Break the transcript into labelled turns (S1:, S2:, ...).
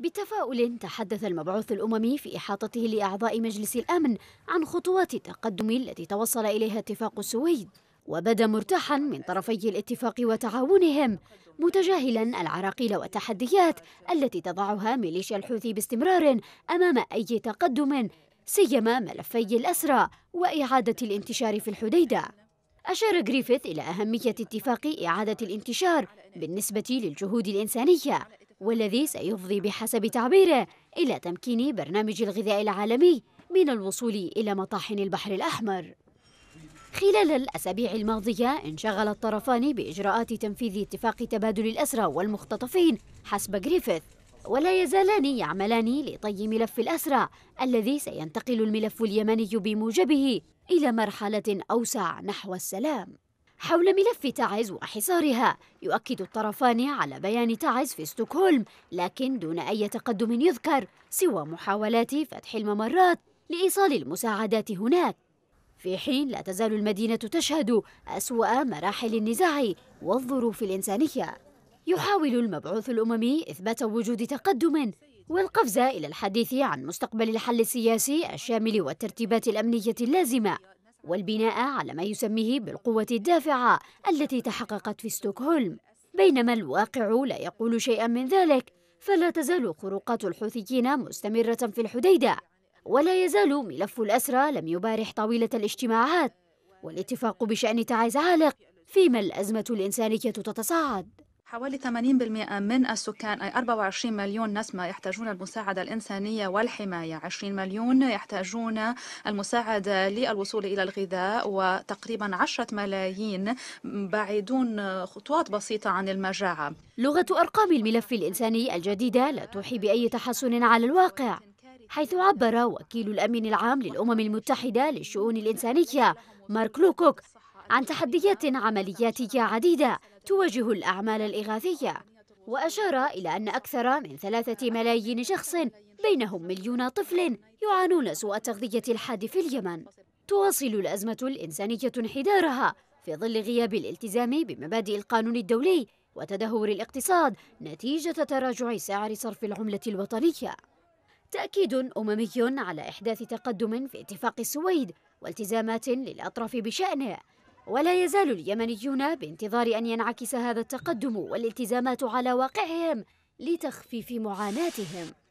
S1: بتفاؤل تحدث المبعوث الأممي في إحاطته لأعضاء مجلس الأمن عن خطوات التقدم التي توصل إليها اتفاق السويد وبدا مرتاحا من طرفي الاتفاق وتعاونهم متجاهلا العراقيل والتحديات التي تضعها ميليشيا الحوثي باستمرار أمام أي تقدم سيما ملفي الأسرى وإعادة الانتشار في الحديدة أشار جريفيث إلى أهمية اتفاق إعادة الانتشار بالنسبة للجهود الإنسانية والذي سيفضي بحسب تعبيره إلى تمكين برنامج الغذاء العالمي من الوصول إلى مطاحن البحر الأحمر خلال الأسابيع الماضية انشغل الطرفان بإجراءات تنفيذ اتفاق تبادل الأسرى والمختطفين حسب جريفيث ولا يزالان يعملان لطي ملف الأسرى الذي سينتقل الملف اليمني بموجبه إلى مرحلة أوسع نحو السلام حول ملف تعز وحصارها يؤكد الطرفان على بيان تعز في ستوكهولم لكن دون أي تقدم يذكر سوى محاولات فتح الممرات لإيصال المساعدات هناك في حين لا تزال المدينة تشهد أسوأ مراحل النزاع والظروف الإنسانية يحاول المبعوث الأممي إثبات وجود تقدم والقفزة إلى الحديث عن مستقبل الحل السياسي الشامل والترتيبات الأمنية اللازمة والبناء على ما يسميه بالقوة الدافعة التي تحققت في ستوكهولم بينما الواقع لا يقول شيئا من ذلك فلا تزال خروقات الحوثيين مستمرة في الحديدة ولا يزال ملف الأسرى لم يبارح طاولة الاجتماعات والاتفاق بشأن تعز عالق فيما الأزمة الإنسانية تتصاعد حوالي 80% من السكان أي 24 مليون نسمة يحتاجون المساعدة الإنسانية والحماية 20 مليون يحتاجون المساعدة للوصول إلى الغذاء وتقريبا 10 ملايين بعيدون خطوات بسيطة عن المجاعة لغة أرقام الملف الإنساني الجديدة لا توحي بأي تحسن على الواقع حيث عبر وكيل الأمين العام للأمم المتحدة للشؤون الإنسانية مارك لوكوك عن تحديات عملياتية عديدة تواجه الأعمال الإغاثية وأشار إلى أن أكثر من ثلاثة ملايين شخص بينهم مليون طفل يعانون سوء التغذية الحاد في اليمن تواصل الأزمة الإنسانية انحدارها في ظل غياب الالتزام بمبادئ القانون الدولي وتدهور الاقتصاد نتيجة تراجع سعر صرف العملة الوطنية تأكيد أممي على إحداث تقدم في اتفاق السويد والتزامات للأطراف بشأنه ولا يزال اليمنيون بانتظار أن ينعكس هذا التقدم والالتزامات على واقعهم لتخفيف معاناتهم